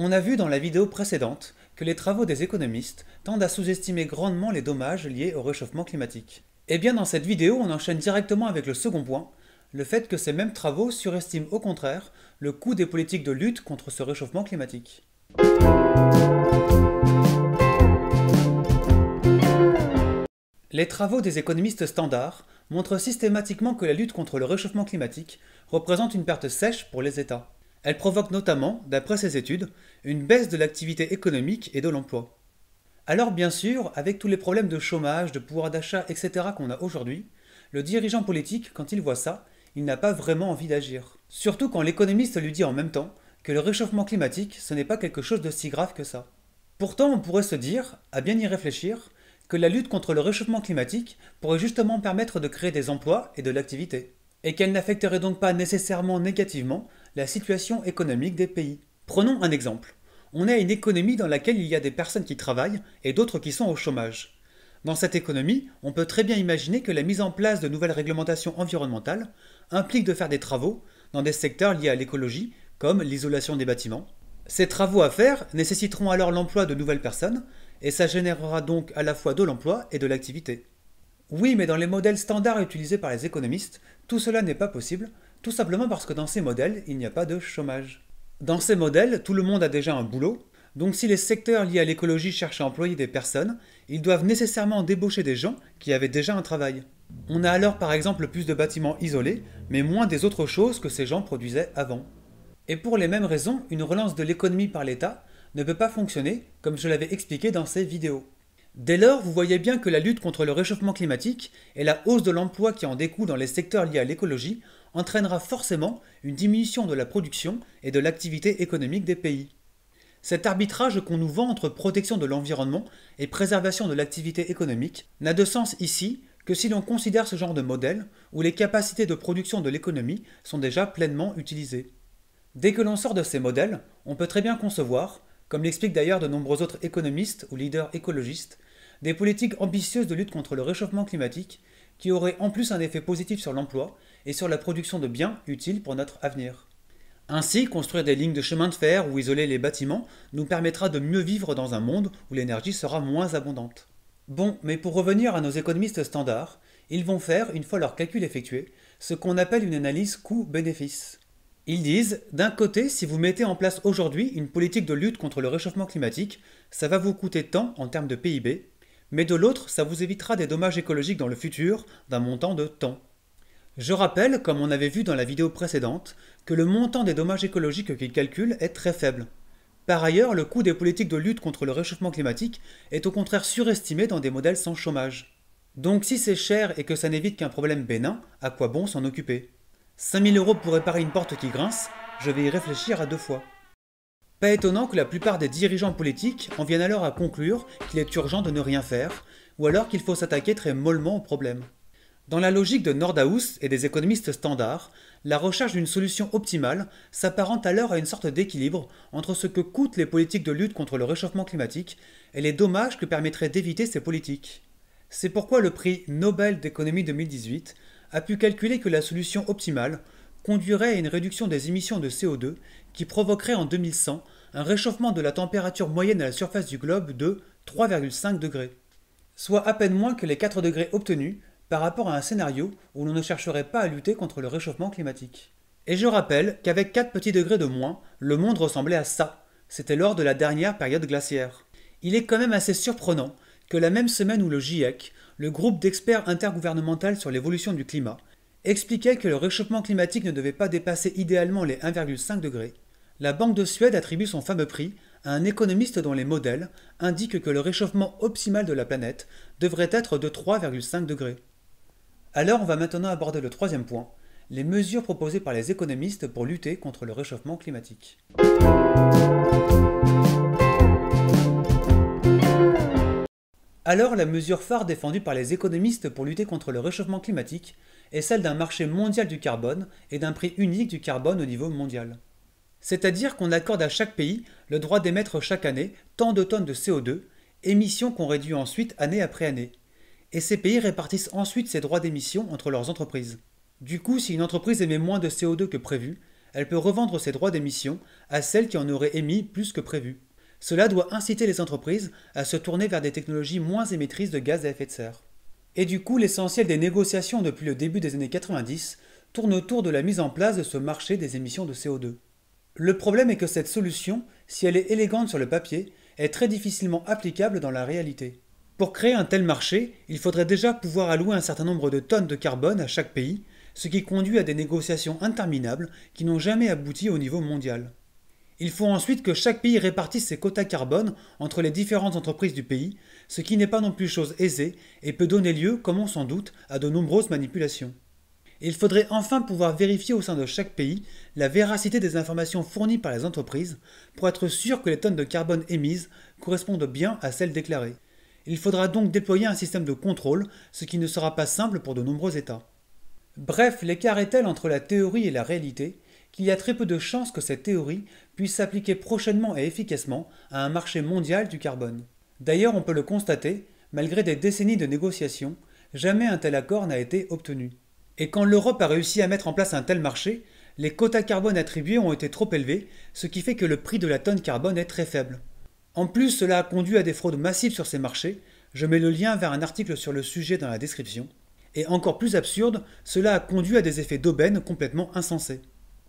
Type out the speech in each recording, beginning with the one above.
On a vu dans la vidéo précédente que les travaux des économistes tendent à sous-estimer grandement les dommages liés au réchauffement climatique. Et eh bien dans cette vidéo, on enchaîne directement avec le second point, le fait que ces mêmes travaux surestiment au contraire le coût des politiques de lutte contre ce réchauffement climatique. Les travaux des économistes standards montrent systématiquement que la lutte contre le réchauffement climatique représente une perte sèche pour les États. Elle provoque notamment, d'après ses études, une baisse de l'activité économique et de l'emploi. Alors bien sûr, avec tous les problèmes de chômage, de pouvoir d'achat, etc. qu'on a aujourd'hui, le dirigeant politique, quand il voit ça, il n'a pas vraiment envie d'agir. Surtout quand l'économiste lui dit en même temps que le réchauffement climatique, ce n'est pas quelque chose de si grave que ça. Pourtant, on pourrait se dire, à bien y réfléchir, que la lutte contre le réchauffement climatique pourrait justement permettre de créer des emplois et de l'activité et qu'elle n'affecterait donc pas nécessairement négativement la situation économique des pays. Prenons un exemple. On a une économie dans laquelle il y a des personnes qui travaillent et d'autres qui sont au chômage. Dans cette économie, on peut très bien imaginer que la mise en place de nouvelles réglementations environnementales implique de faire des travaux dans des secteurs liés à l'écologie, comme l'isolation des bâtiments. Ces travaux à faire nécessiteront alors l'emploi de nouvelles personnes, et ça générera donc à la fois de l'emploi et de l'activité. Oui, mais dans les modèles standards utilisés par les économistes, tout cela n'est pas possible, tout simplement parce que dans ces modèles, il n'y a pas de chômage. Dans ces modèles, tout le monde a déjà un boulot, donc si les secteurs liés à l'écologie cherchent à employer des personnes, ils doivent nécessairement débaucher des gens qui avaient déjà un travail. On a alors par exemple plus de bâtiments isolés, mais moins des autres choses que ces gens produisaient avant. Et pour les mêmes raisons, une relance de l'économie par l'État ne peut pas fonctionner, comme je l'avais expliqué dans ces vidéos. Dès lors, vous voyez bien que la lutte contre le réchauffement climatique et la hausse de l'emploi qui en découle dans les secteurs liés à l'écologie entraînera forcément une diminution de la production et de l'activité économique des pays. Cet arbitrage qu'on nous vend entre protection de l'environnement et préservation de l'activité économique n'a de sens ici que si l'on considère ce genre de modèle où les capacités de production de l'économie sont déjà pleinement utilisées. Dès que l'on sort de ces modèles, on peut très bien concevoir, comme l'expliquent d'ailleurs de nombreux autres économistes ou leaders écologistes, des politiques ambitieuses de lutte contre le réchauffement climatique, qui auraient en plus un effet positif sur l'emploi et sur la production de biens utiles pour notre avenir. Ainsi, construire des lignes de chemin de fer ou isoler les bâtiments nous permettra de mieux vivre dans un monde où l'énergie sera moins abondante. Bon, mais pour revenir à nos économistes standards, ils vont faire, une fois leur calcul effectué, ce qu'on appelle une analyse coût-bénéfice. Ils disent, d'un côté, si vous mettez en place aujourd'hui une politique de lutte contre le réchauffement climatique, ça va vous coûter tant en termes de PIB, mais de l'autre, ça vous évitera des dommages écologiques dans le futur d'un montant de temps. Je rappelle, comme on avait vu dans la vidéo précédente, que le montant des dommages écologiques qu'il calcule est très faible. Par ailleurs, le coût des politiques de lutte contre le réchauffement climatique est au contraire surestimé dans des modèles sans chômage. Donc si c'est cher et que ça n'évite qu'un problème bénin, à quoi bon s'en occuper 5000 euros pour réparer une porte qui grince, je vais y réfléchir à deux fois. Pas étonnant que la plupart des dirigeants politiques en viennent alors à conclure qu'il est urgent de ne rien faire, ou alors qu'il faut s'attaquer très mollement au problème. Dans la logique de Nordhaus et des économistes standards, la recherche d'une solution optimale s'apparente alors à une sorte d'équilibre entre ce que coûtent les politiques de lutte contre le réchauffement climatique et les dommages que permettraient d'éviter ces politiques. C'est pourquoi le prix Nobel d'économie 2018 a pu calculer que la solution optimale conduirait à une réduction des émissions de CO2 qui provoquerait en 2100 un réchauffement de la température moyenne à la surface du globe de 3,5 degrés, soit à peine moins que les 4 degrés obtenus par rapport à un scénario où l'on ne chercherait pas à lutter contre le réchauffement climatique. Et je rappelle qu'avec 4 petits degrés de moins, le monde ressemblait à ça. C'était lors de la dernière période glaciaire. Il est quand même assez surprenant que la même semaine où le GIEC, le groupe d'experts intergouvernemental sur l'évolution du climat, expliquait que le réchauffement climatique ne devait pas dépasser idéalement les 1,5 degrés, la Banque de Suède attribue son fameux prix à un économiste dont les modèles indiquent que le réchauffement optimal de la planète devrait être de 3,5 degrés. Alors on va maintenant aborder le troisième point, les mesures proposées par les économistes pour lutter contre le réchauffement climatique. Alors la mesure phare défendue par les économistes pour lutter contre le réchauffement climatique est celle d'un marché mondial du carbone et d'un prix unique du carbone au niveau mondial. C'est-à-dire qu'on accorde à chaque pays le droit d'émettre chaque année tant de tonnes de CO2, émissions qu'on réduit ensuite année après année. Et ces pays répartissent ensuite ces droits d'émission entre leurs entreprises. Du coup, si une entreprise émet moins de CO2 que prévu, elle peut revendre ses droits d'émission à celle qui en aurait émis plus que prévu. Cela doit inciter les entreprises à se tourner vers des technologies moins émettrices de gaz à effet de serre. Et du coup, l'essentiel des négociations depuis le début des années 90 tourne autour de la mise en place de ce marché des émissions de CO2. Le problème est que cette solution, si elle est élégante sur le papier, est très difficilement applicable dans la réalité. Pour créer un tel marché, il faudrait déjà pouvoir allouer un certain nombre de tonnes de carbone à chaque pays, ce qui conduit à des négociations interminables qui n'ont jamais abouti au niveau mondial. Il faut ensuite que chaque pays répartisse ses quotas carbone entre les différentes entreprises du pays, ce qui n'est pas non plus chose aisée et peut donner lieu, comme on s'en doute, à de nombreuses manipulations. Il faudrait enfin pouvoir vérifier au sein de chaque pays la véracité des informations fournies par les entreprises pour être sûr que les tonnes de carbone émises correspondent bien à celles déclarées. Il faudra donc déployer un système de contrôle, ce qui ne sera pas simple pour de nombreux États. Bref, l'écart est tel entre la théorie et la réalité qu'il y a très peu de chances que cette théorie puisse s'appliquer prochainement et efficacement à un marché mondial du carbone. D'ailleurs, on peut le constater, malgré des décennies de négociations, jamais un tel accord n'a été obtenu. Et quand l'Europe a réussi à mettre en place un tel marché, les quotas carbone attribués ont été trop élevés, ce qui fait que le prix de la tonne carbone est très faible. En plus, cela a conduit à des fraudes massives sur ces marchés, je mets le lien vers un article sur le sujet dans la description, et encore plus absurde, cela a conduit à des effets d'aubaine complètement insensés.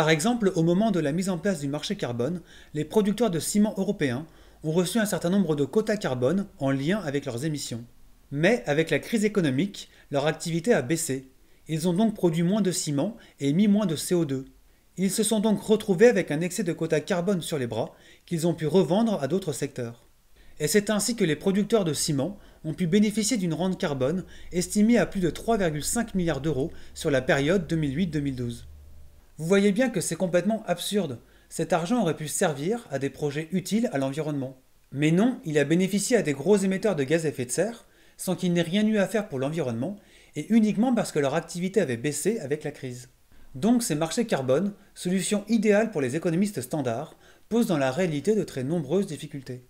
Par exemple, au moment de la mise en place du marché carbone, les producteurs de ciment européens ont reçu un certain nombre de quotas carbone en lien avec leurs émissions. Mais avec la crise économique, leur activité a baissé. Ils ont donc produit moins de ciment et mis moins de CO2. Ils se sont donc retrouvés avec un excès de quotas carbone sur les bras qu'ils ont pu revendre à d'autres secteurs. Et c'est ainsi que les producteurs de ciment ont pu bénéficier d'une rente carbone estimée à plus de 3,5 milliards d'euros sur la période 2008-2012. Vous voyez bien que c'est complètement absurde. Cet argent aurait pu servir à des projets utiles à l'environnement. Mais non, il a bénéficié à des gros émetteurs de gaz à effet de serre, sans qu'il n'ait rien eu à faire pour l'environnement, et uniquement parce que leur activité avait baissé avec la crise. Donc ces marchés carbone, solution idéale pour les économistes standards, posent dans la réalité de très nombreuses difficultés.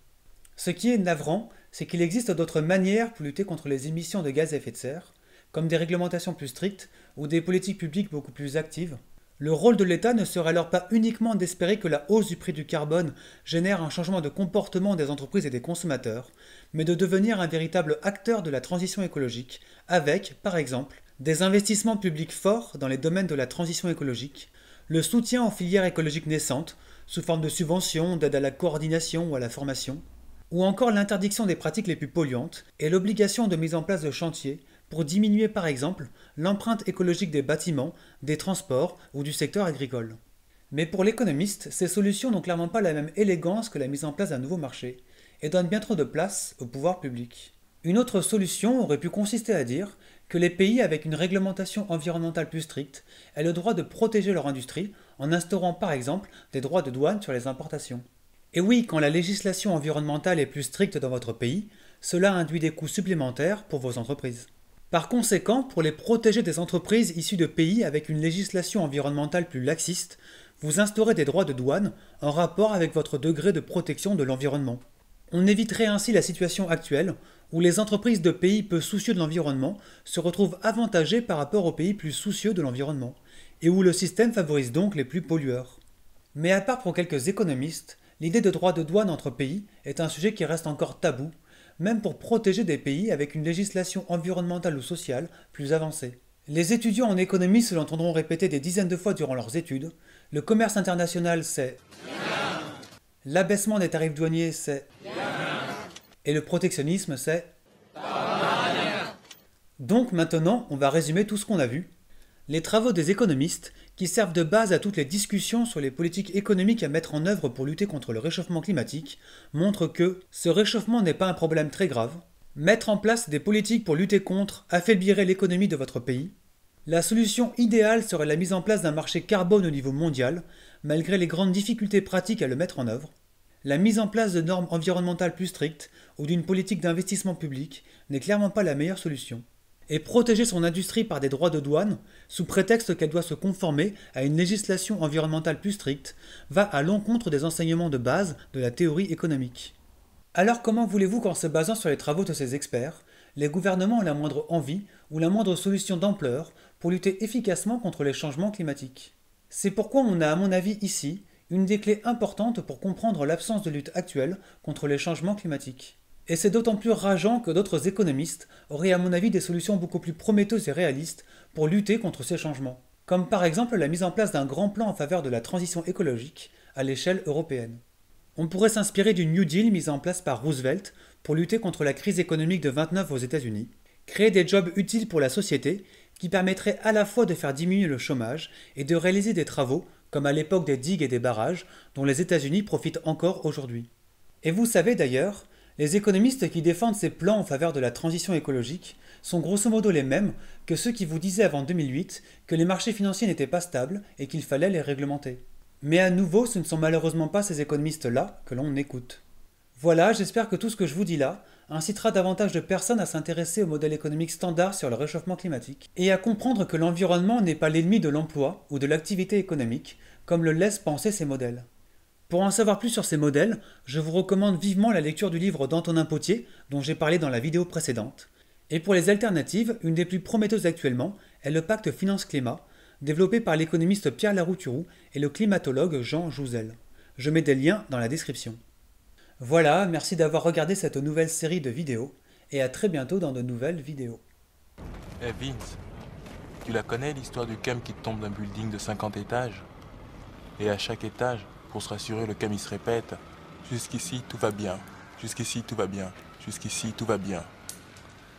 Ce qui est navrant, c'est qu'il existe d'autres manières pour lutter contre les émissions de gaz à effet de serre, comme des réglementations plus strictes ou des politiques publiques beaucoup plus actives, le rôle de l'État ne serait alors pas uniquement d'espérer que la hausse du prix du carbone génère un changement de comportement des entreprises et des consommateurs, mais de devenir un véritable acteur de la transition écologique, avec, par exemple, des investissements publics forts dans les domaines de la transition écologique, le soutien aux filières écologiques naissantes, sous forme de subventions, d'aide à la coordination ou à la formation, ou encore l'interdiction des pratiques les plus polluantes et l'obligation de mise en place de chantiers pour diminuer par exemple l'empreinte écologique des bâtiments, des transports ou du secteur agricole. Mais pour l'économiste, ces solutions n'ont clairement pas la même élégance que la mise en place d'un nouveau marché, et donnent bien trop de place au pouvoir public. Une autre solution aurait pu consister à dire que les pays avec une réglementation environnementale plus stricte aient le droit de protéger leur industrie en instaurant par exemple des droits de douane sur les importations. Et oui, quand la législation environnementale est plus stricte dans votre pays, cela induit des coûts supplémentaires pour vos entreprises. Par conséquent, pour les protéger des entreprises issues de pays avec une législation environnementale plus laxiste, vous instaurez des droits de douane en rapport avec votre degré de protection de l'environnement. On éviterait ainsi la situation actuelle où les entreprises de pays peu soucieux de l'environnement se retrouvent avantagées par rapport aux pays plus soucieux de l'environnement, et où le système favorise donc les plus pollueurs. Mais à part pour quelques économistes, l'idée de droits de douane entre pays est un sujet qui reste encore tabou même pour protéger des pays avec une législation environnementale ou sociale plus avancée. Les étudiants en économie se l'entendront répéter des dizaines de fois durant leurs études. Le commerce international, c'est... L'abaissement des tarifs douaniers, c'est... Et le protectionnisme, c'est... Donc maintenant, on va résumer tout ce qu'on a vu. Les travaux des économistes, qui servent de base à toutes les discussions sur les politiques économiques à mettre en œuvre pour lutter contre le réchauffement climatique, montrent que ce réchauffement n'est pas un problème très grave. Mettre en place des politiques pour lutter contre affaiblirait l'économie de votre pays. La solution idéale serait la mise en place d'un marché carbone au niveau mondial, malgré les grandes difficultés pratiques à le mettre en œuvre. La mise en place de normes environnementales plus strictes ou d'une politique d'investissement public n'est clairement pas la meilleure solution et protéger son industrie par des droits de douane, sous prétexte qu'elle doit se conformer à une législation environnementale plus stricte, va à l'encontre des enseignements de base de la théorie économique. Alors comment voulez-vous qu'en se basant sur les travaux de ces experts, les gouvernements aient la moindre envie ou la moindre solution d'ampleur pour lutter efficacement contre les changements climatiques C'est pourquoi on a à mon avis ici une des clés importantes pour comprendre l'absence de lutte actuelle contre les changements climatiques. Et c'est d'autant plus rageant que d'autres économistes auraient à mon avis des solutions beaucoup plus prometteuses et réalistes pour lutter contre ces changements, comme par exemple la mise en place d'un grand plan en faveur de la transition écologique à l'échelle européenne. On pourrait s'inspirer du New Deal mis en place par Roosevelt pour lutter contre la crise économique de 29 aux États-Unis, créer des jobs utiles pour la société qui permettraient à la fois de faire diminuer le chômage et de réaliser des travaux comme à l'époque des digues et des barrages dont les États-Unis profitent encore aujourd'hui. Et vous savez d'ailleurs, les économistes qui défendent ces plans en faveur de la transition écologique sont grosso modo les mêmes que ceux qui vous disaient avant 2008 que les marchés financiers n'étaient pas stables et qu'il fallait les réglementer. Mais à nouveau, ce ne sont malheureusement pas ces économistes-là que l'on écoute. Voilà, j'espère que tout ce que je vous dis là incitera davantage de personnes à s'intéresser au modèle économique standard sur le réchauffement climatique et à comprendre que l'environnement n'est pas l'ennemi de l'emploi ou de l'activité économique, comme le laissent penser ces modèles. Pour en savoir plus sur ces modèles, je vous recommande vivement la lecture du livre d'Antonin Potier, dont j'ai parlé dans la vidéo précédente. Et pour les alternatives, une des plus prometteuses actuellement est le pacte finance-climat, développé par l'économiste Pierre Larouturou et le climatologue Jean Jouzel. Je mets des liens dans la description. Voilà, merci d'avoir regardé cette nouvelle série de vidéos, et à très bientôt dans de nouvelles vidéos. Hey eh, Vince, tu la connais l'histoire du cam qui tombe d'un building de 50 étages Et à chaque étage, pour se rassurer, le camis se répète Jusqu'ici tout va bien, jusqu'ici tout va bien, jusqu'ici tout va bien.